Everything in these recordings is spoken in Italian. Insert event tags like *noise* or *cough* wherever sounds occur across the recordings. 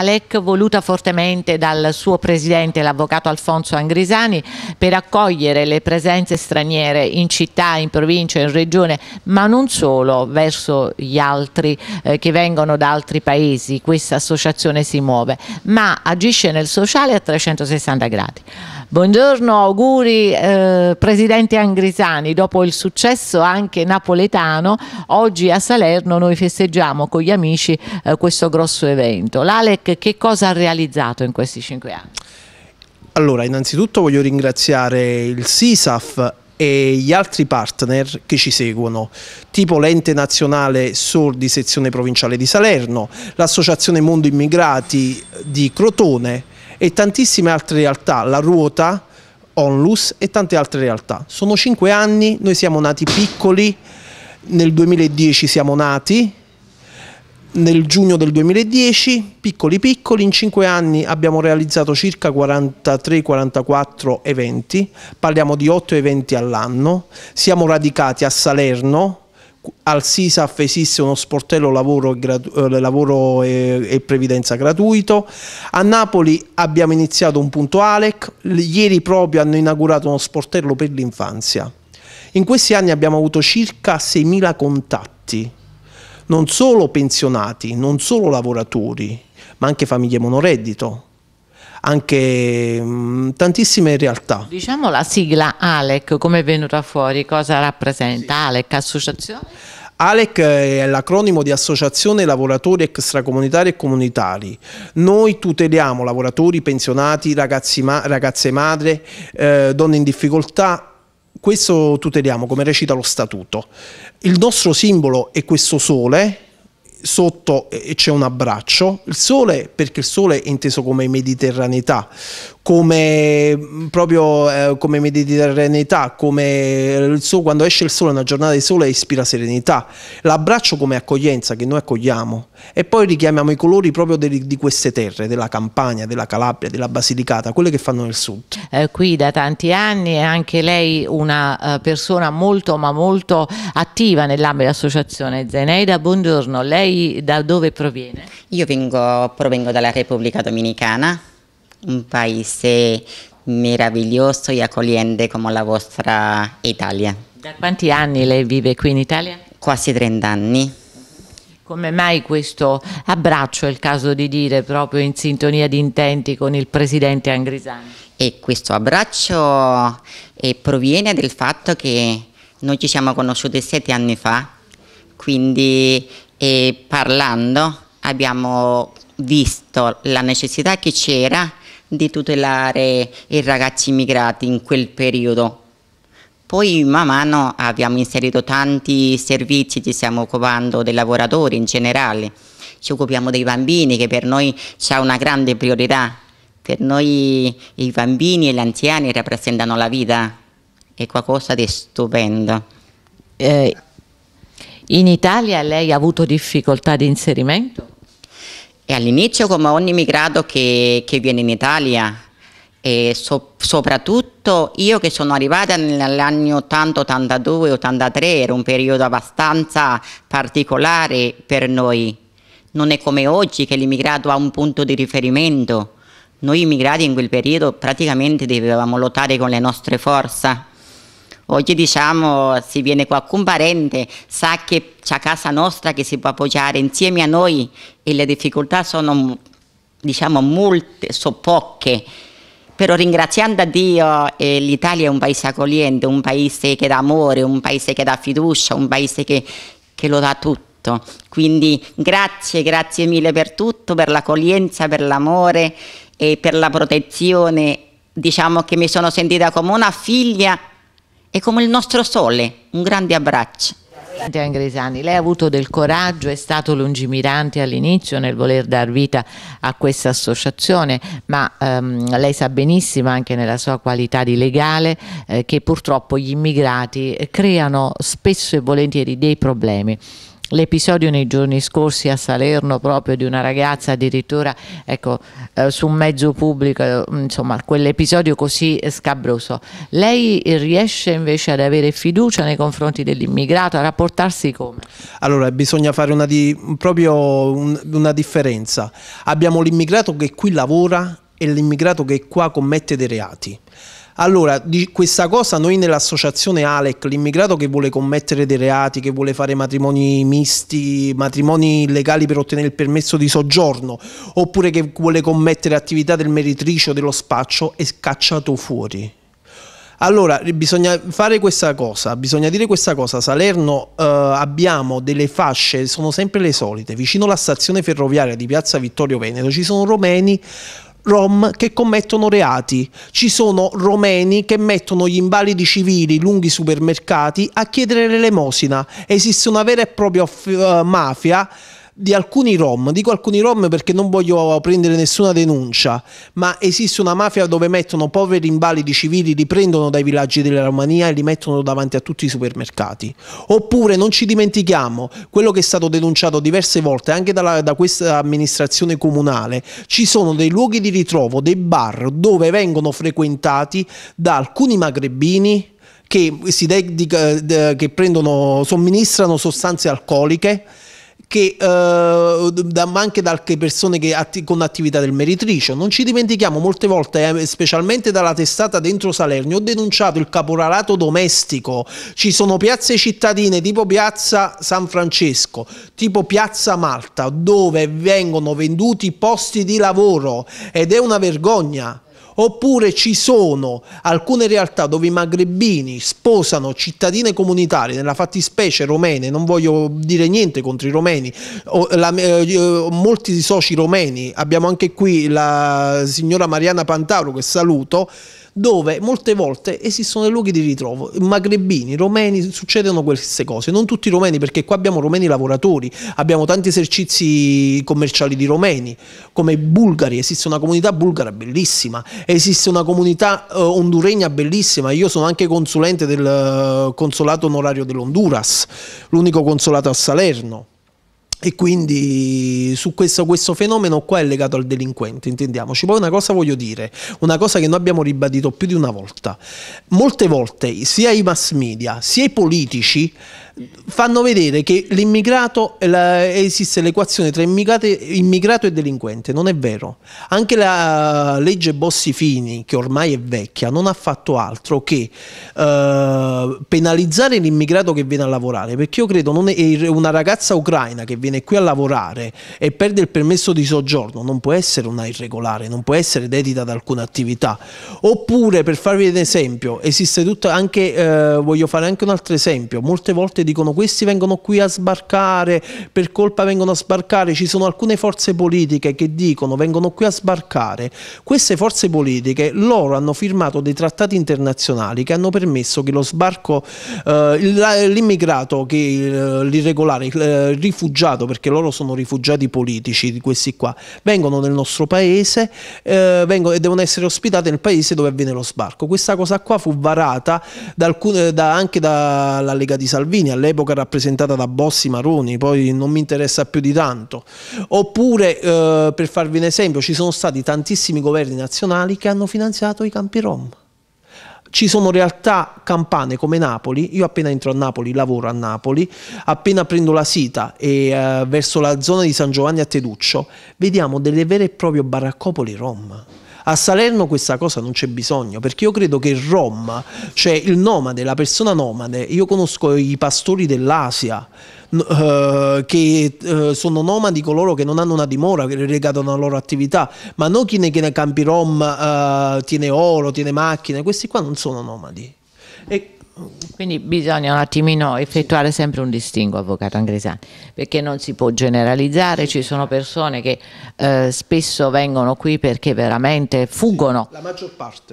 Alec voluta fortemente dal suo presidente, l'avvocato Alfonso Angrisani, per accogliere le presenze straniere in città, in provincia, in regione, ma non solo verso gli altri eh, che vengono da altri paesi, questa associazione si muove, ma agisce nel sociale a 360 gradi. Buongiorno, auguri eh, Presidente Angrisani, dopo il successo anche napoletano, oggi a Salerno noi festeggiamo con gli amici eh, questo grosso evento. L'Alec che cosa ha realizzato in questi cinque anni? Allora, innanzitutto voglio ringraziare il SISAF e gli altri partner che ci seguono, tipo l'ente nazionale Sordi sezione provinciale di Salerno, l'associazione Mondo Immigrati di Crotone, e tantissime altre realtà, la ruota, Onlus e tante altre realtà. Sono cinque anni, noi siamo nati piccoli, nel 2010 siamo nati, nel giugno del 2010, piccoli piccoli, in cinque anni abbiamo realizzato circa 43-44 eventi, parliamo di 8 eventi all'anno, siamo radicati a Salerno, al SISAF esiste uno sportello lavoro, eh, lavoro e, e, previdenza gratuito, a Napoli abbiamo iniziato un punto ALEC, ieri proprio hanno inaugurato uno sportello per l'infanzia. In questi anni abbiamo avuto circa 6.000 contatti, non solo pensionati, non solo lavoratori, ma anche famiglie monoreddito, anche mh, mm, tantissime realtà. Diciamo la sigla ALEC, come è venuta fuori, cosa rappresenta sì. ALEC, associazione? ALEC è l'acronimo di Associazione Lavoratori Extracomunitari e Comunitari. Noi tuteliamo lavoratori, pensionati, ma ragazze madre, eh, donne in difficoltà, questo tuteliamo come recita lo statuto. Il nostro simbolo è questo sole sotto c'è un abbraccio, il sole perché il sole è inteso come mediterraneità, come mm, proprio eh, come mediterraneità, come il suo, quando esce il sole, una giornata di sole ispira serenità, l'abbraccio come accoglienza che noi accogliamo e poi richiamiamo i colori proprio di, di queste terre, della Campania, della Calabria, della Basilicata, quelle che fanno nel sud. Eh, qui da tanti anni è anche lei una eh, persona molto ma molto attiva nell'ambito dell'associazione Zeneida, buongiorno, lei da dove proviene? Io vengo, provengo dalla Repubblica Dominicana un paese meraviglioso e accogliente come la vostra Italia. Da quanti anni lei vive qui in Italia? Quasi 30 anni. Come mai questo abbraccio, è il caso di dire, proprio in sintonia di intenti con il presidente Angrisani? E questo abbraccio eh, proviene dal fatto che noi ci siamo conosciuti sette anni fa, quindi eh, parlando abbiamo visto la necessità che c'era di tutelare i ragazzi immigrati in quel periodo. Poi man mano abbiamo inserito tanti servizi, ci stiamo occupando dei lavoratori in generale, ci occupiamo dei bambini che per noi c'è una grande priorità, per noi i bambini e gli anziani rappresentano la vita, è qualcosa di stupendo. Eh, in Italia lei ha avuto difficoltà di inserimento? E all'inizio, come ogni immigrato che, che viene in Italia, e so, soprattutto io che sono arrivata nell'anno 80, 82, 83, era un periodo abbastanza particolare per noi. Non è come oggi che l'immigrato ha un punto di riferimento. Noi immigrati in quel periodo praticamente dovevamo lottare con le nostre forze Oggi diciamo se viene qualcun parente sa che c'è casa nostra che si può appoggiare insieme a noi e le difficoltà sono diciamo molte, so poche. Però ringraziando a Dio eh, l'Italia è un paese accogliente, un paese che dà amore, un paese che dà fiducia, un paese che, che lo dà tutto. Quindi grazie, grazie mille per tutto, per l'accoglienza, per l'amore e per la protezione. Diciamo che mi sono sentita come una figlia è come il nostro sole. Un grande abbraccio. Angresani, lei ha avuto del coraggio, è stato lungimirante all'inizio nel voler dar vita a questa associazione, ma ehm, lei sa benissimo anche nella sua qualità di legale eh, che purtroppo gli immigrati eh, creano spesso e volentieri dei problemi l'episodio nei giorni scorsi a Salerno proprio di una ragazza addirittura ecco, eh, su un mezzo pubblico, eh, insomma quell'episodio così scabroso. Lei riesce invece ad avere fiducia nei confronti dell'immigrato, a rapportarsi come? Allora bisogna fare una di, proprio un, una differenza. Abbiamo l'immigrato che qui lavora e l'immigrato che qua commette dei reati. Allora, di questa cosa noi nell'associazione ALEC, l'immigrato che vuole commettere dei reati, che vuole fare matrimoni misti, matrimoni illegali per ottenere il permesso di soggiorno, oppure che vuole commettere attività del meritricio, dello spaccio, è scacciato fuori. Allora, bisogna fare questa cosa, bisogna dire questa cosa. Salerno eh, abbiamo delle fasce, sono sempre le solite. Vicino alla stazione ferroviaria di Piazza Vittorio Veneto ci sono romeni Rom che commettono reati, ci sono romeni che mettono gli invalidi civili lungo i supermercati a chiedere l'elemosina, esiste una vera e propria eh, mafia di alcuni rom, dico alcuni rom perché non voglio prendere nessuna denuncia, ma esiste una mafia dove mettono poveri invalidi civili, li prendono dai villaggi della Romania e li mettono davanti a tutti i supermercati. Oppure non ci dimentichiamo quello che è stato denunciato diverse volte anche dalla, da questa amministrazione comunale, ci sono dei luoghi di ritrovo, dei bar dove vengono frequentati da alcuni magrebini che, si dedica, eh, che prendono, somministrano sostanze alcoliche che eh, anche da altre persone che atti, con attività del meritricio. Non ci dimentichiamo, molte volte, eh, specialmente dalla testata dentro Salerno, ho denunciato il caporalato domestico. Ci sono piazze cittadine tipo piazza San Francesco, tipo piazza Malta, dove vengono venduti posti di lavoro ed è una vergogna. Oppure ci sono alcune realtà dove i magrebini sposano cittadine comunitarie, nella fattispecie romene, non voglio dire niente contro i romeni, o, la, eh, molti soci romeni, abbiamo anche qui la signora Mariana Pantauro che saluto, dove molte volte esistono dei luoghi di ritrovo. Magrebini, romeni, succedono queste cose. Non tutti i romeni, perché qua abbiamo romeni lavoratori, abbiamo tanti esercizi commerciali di romeni, come i bulgari. Esiste una comunità bulgara bellissima, esiste una comunità uh, honduregna bellissima. Io sono anche consulente del uh, consolato onorario dell'Honduras, l'unico consolato a Salerno. E quindi su questo, questo, fenomeno qua è legato al delinquente, intendiamoci. Poi una cosa voglio dire, una cosa che noi abbiamo ribadito più di una volta. Molte volte sia i mass media sia i politici fanno vedere che l'immigrato la, esiste l'equazione tra immigrato e delinquente. Non è vero. Anche la legge Bossi-Fini, che ormai è vecchia, non ha fatto altro che eh, penalizzare l'immigrato che viene a lavorare. Perché io credo che una ragazza ucraina che viene qui a lavorare e perde il permesso di soggiorno non può essere una irregolare, non può essere dedita ad alcuna attività. Oppure, per farvi un esempio, esiste tutto anche, eh, voglio fare anche un altro esempio, molte volte dicono questi vengono qui a sbarcare, per colpa vengono a sbarcare, ci sono alcune forze politiche che dicono vengono qui a sbarcare. Queste forze politiche loro hanno firmato dei trattati internazionali che hanno permesso che lo sbarco, eh, l'immigrato, che eh, l'irregolare, il eh, rifugiato, perché loro sono rifugiati politici di questi qua, vengono nel nostro paese eh, vengono, e devono essere ospitati nel paese dove avviene lo sbarco. Questa cosa qua fu varata da alcune, da, anche dalla Lega di Salvini all'epoca rappresentata da Bossi Maroni, poi non mi interessa più di tanto. Oppure, eh, per farvi un esempio, ci sono stati tantissimi governi nazionali che hanno finanziato i campi Rom. Ci sono realtà campane come Napoli, io appena entro a Napoli, lavoro a Napoli, appena prendo la sita e eh, verso la zona di San Giovanni a Teduccio, vediamo delle vere e proprie baraccopoli Rom a Salerno questa cosa non c'è bisogno, perché io credo che Rom, cioè il nomade, la persona nomade, io conosco i pastori dell'Asia, Uh, che uh, sono nomadi coloro che non hanno una dimora, che regano la loro attività, ma non chi ne, chi ne campi rom uh, tiene oro, tiene macchine, questi qua non sono nomadi. E quindi bisogna un attimino effettuare sempre un distinguo, Avvocato Angresani, perché non si può generalizzare, ci sono persone che eh, spesso vengono qui perché veramente fuggono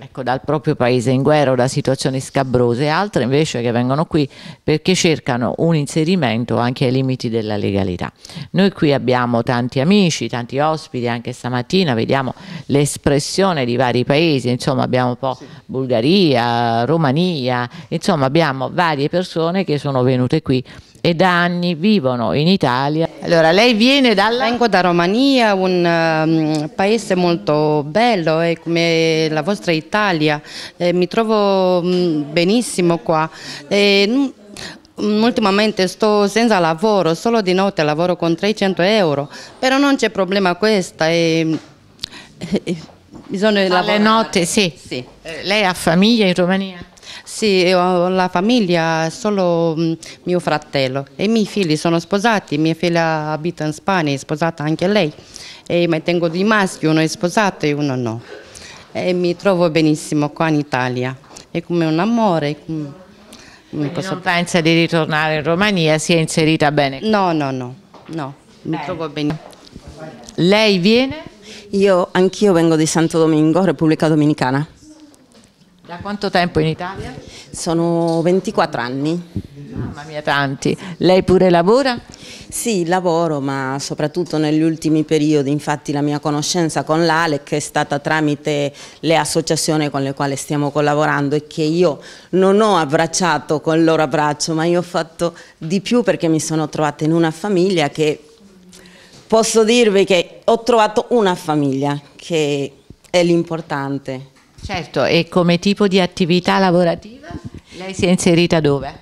ecco, dal proprio paese in guerra o da situazioni scabrose, e altre invece che vengono qui perché cercano un inserimento anche ai limiti della legalità. Noi qui abbiamo tanti amici, tanti ospiti, anche stamattina vediamo l'espressione di vari paesi, insomma abbiamo un po' Bulgaria, Romania, insomma Insomma abbiamo varie persone che sono venute qui e da anni vivono in Italia. Allora, lei viene dalla... Vengo da Romania, un um, paese molto bello, è eh, come la vostra Italia, eh, mi trovo um, benissimo qua. E, mm, mm, Ultimamente sto senza lavoro, solo di notte lavoro con 300 euro, però non c'è problema questa. E, e, eh, eh, bisogna Alle lavorare. notte, sì. sì. lei ha famiglia in Romania? Sì, ho la famiglia, solo mm, mio fratello e i miei figli sono sposati, mia figlia abita in Spagna, è sposata anche lei, e mi tengo di maschi, uno è sposato e uno no. E mi trovo benissimo qua in Italia, è come un amore. Come... Non, non pensa di ritornare in Romania, si è inserita bene? No, no, no, no. mi trovo bene. Lei viene? Io anch'io vengo di Santo Domingo, Repubblica Dominicana. Da quanto tempo in Italia? Sono 24 anni. Mamma mia, tanti. Lei pure lavora? Sì, lavoro, ma soprattutto negli ultimi periodi, infatti la mia conoscenza con l'ALEC è stata tramite le associazioni con le quali stiamo collaborando e che io non ho abbracciato con il loro abbraccio, ma io ho fatto di più perché mi sono trovata in una famiglia che posso dirvi che ho trovato una famiglia che è l'importante Certo, e come tipo di attività lavorativa lei si è inserita dove?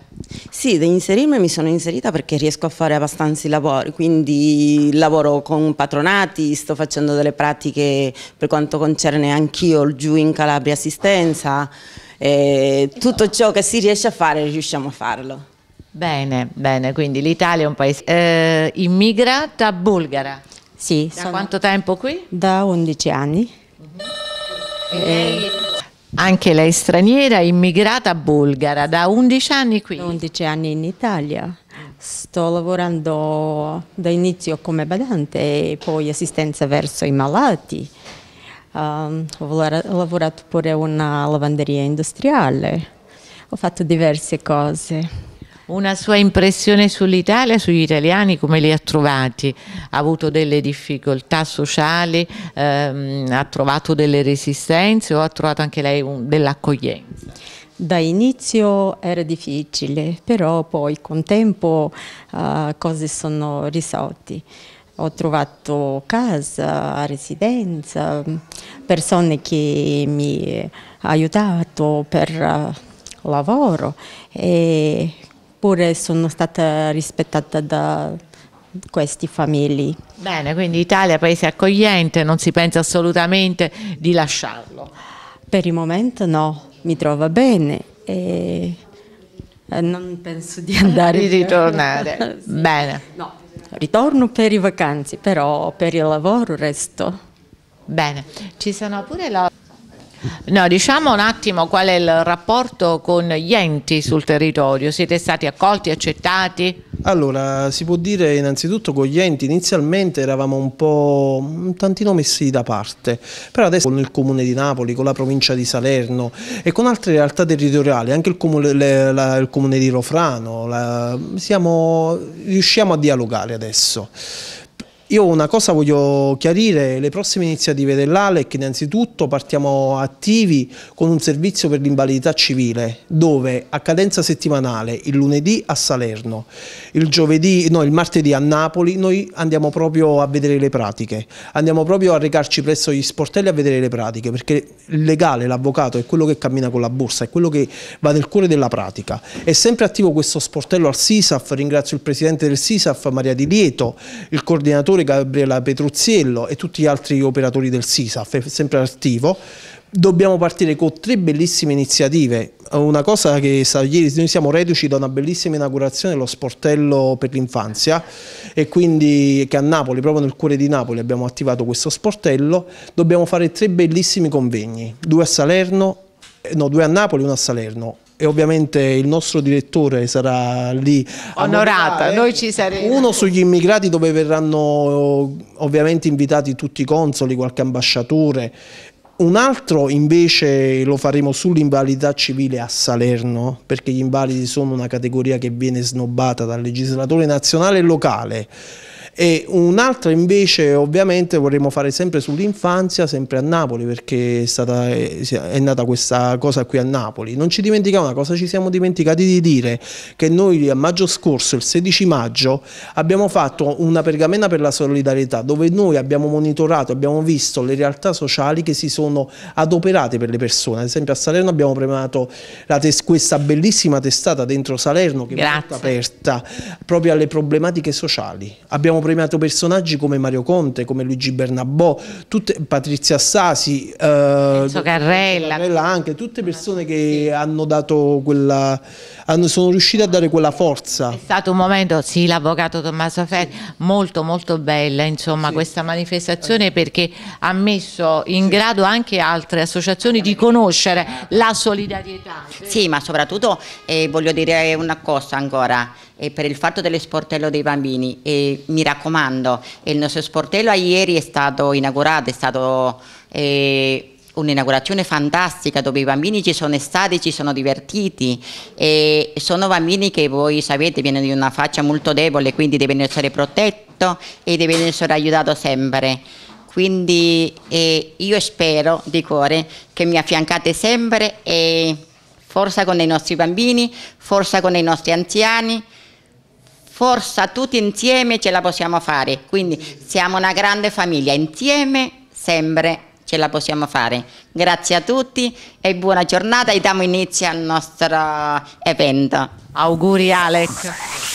Sì, di inserirmi mi sono inserita perché riesco a fare abbastanza lavori, quindi lavoro con patronati, sto facendo delle pratiche per quanto concerne anch'io giù in Calabria assistenza, e tutto ciò che si riesce a fare riusciamo a farlo. Bene, bene, quindi l'Italia è un paese eh, immigrata bulgara. Sì. Da sono... quanto tempo qui? Da 11 anni. Mm -hmm. Eh, anche lei straniera, immigrata bulgara, da 11 anni qui. 11 anni in Italia. Sto lavorando da inizio come badante e poi assistenza verso i malati. Um, ho lavorato pure in una lavanderia industriale. Ho fatto diverse cose. Una sua impressione sull'Italia, sugli italiani, come li ha trovati? Ha avuto delle difficoltà sociali, ehm, ha trovato delle resistenze o ha trovato anche lei dell'accoglienza? Da inizio era difficile, però poi con tempo eh, cose sono risolte ho trovato casa, residenza, persone che mi hanno aiutato per eh, lavoro e pure sono stata rispettata da questi famiglie. Bene, quindi Italia è un paese accogliente, non si pensa assolutamente di lasciarlo. Per il momento no, mi trovo bene e eh, non penso di andare. di ritornare. *laughs* sì. Bene. No, ritorno per le vacanze, però per il lavoro resto. Bene, ci sono pure la... No, diciamo un attimo qual è il rapporto con gli enti sul territorio, siete stati accolti, accettati? Allora, si può dire innanzitutto con gli enti inizialmente eravamo un po' un tantino messi da parte, però adesso con il Comune di Napoli, con la provincia di Salerno e con altre realtà territoriali, anche il Comune, le, la, il comune di Rofrano, la, siamo, riusciamo a dialogare adesso. Io una cosa voglio chiarire, le prossime iniziative dell'ALEC innanzitutto partiamo attivi con un servizio per l'invalidità civile dove a cadenza settimanale il lunedì a Salerno, il, giovedì, no, il martedì a Napoli noi andiamo proprio a vedere le pratiche, andiamo proprio a recarci presso gli sportelli a vedere le pratiche perché il legale, l'avvocato è quello che cammina con la borsa, è quello che va nel cuore della pratica. È sempre attivo questo sportello al SISAF, ringrazio il presidente del SISAF Maria Di Lieto, il coordinatore Gabriela Petruzziello e tutti gli altri operatori del SISAF, sempre attivo, dobbiamo partire con tre bellissime iniziative. Una cosa che sa, ieri noi siamo reduci da una bellissima inaugurazione lo sportello per l'infanzia e quindi che a Napoli, proprio nel cuore di Napoli abbiamo attivato questo sportello, dobbiamo fare tre bellissimi convegni, due a Salerno, eh, no, due a Napoli e uno a Salerno e ovviamente il nostro direttore sarà lì. Onorata, noi ci saremo. Uno sugli immigrati dove verranno eh, ovviamente invitati tutti i consoli, qualche ambasciatore. Un altro invece lo faremo sull'invalidità civile a Salerno, perché gli invalidi sono una categoria che viene snobbata dal legislatore nazionale e locale. E un'altra invece ovviamente vorremmo fare sempre sull'infanzia, sempre a Napoli, perché è, stata, eh, è nata questa cosa qui a Napoli. Non ci dimentichiamo una cosa, ci siamo dimenticati di dire che noi a maggio scorso, il 16 maggio, abbiamo fatto una pergamena per la solidarietà, dove noi abbiamo monitorato, abbiamo visto le realtà sociali che si sono adoperate per le persone. Ad esempio a Salerno abbiamo premato questa bellissima testata dentro Salerno che Grazie. è stata aperta proprio alle problematiche sociali. Abbiamo premiato personaggi come Mario Conte, come Luigi Bernabò, tutte, Patrizia Sasi, eh, Carrella. Carrella anche, tutte ah, persone che hanno dato quella, hanno, sono riuscite a dare quella forza. È stato un momento, sì, l'avvocato Tommaso Ferri, molto molto bella insomma sì. questa manifestazione perché ha messo in sì. grado anche altre associazioni di conoscere la solidarietà. Sì, ma soprattutto eh, voglio dire una cosa ancora, eh, per il fatto sportello dei bambini e mi raccomando, il nostro sportello a ieri è stato inaugurato, è stato eh, un'inaugurazione fantastica dove i bambini ci sono stati, ci sono divertiti e sono bambini che voi sapete vengono di una faccia molto debole quindi devono essere protetto e devono essere aiutato sempre quindi eh, io spero di cuore che mi affiancate sempre e forza con i nostri bambini, forza con i nostri anziani forza, tutti insieme ce la possiamo fare, quindi siamo una grande famiglia, insieme sempre ce la possiamo fare. Grazie a tutti e buona giornata e diamo inizio al nostro evento. Auguri Alex.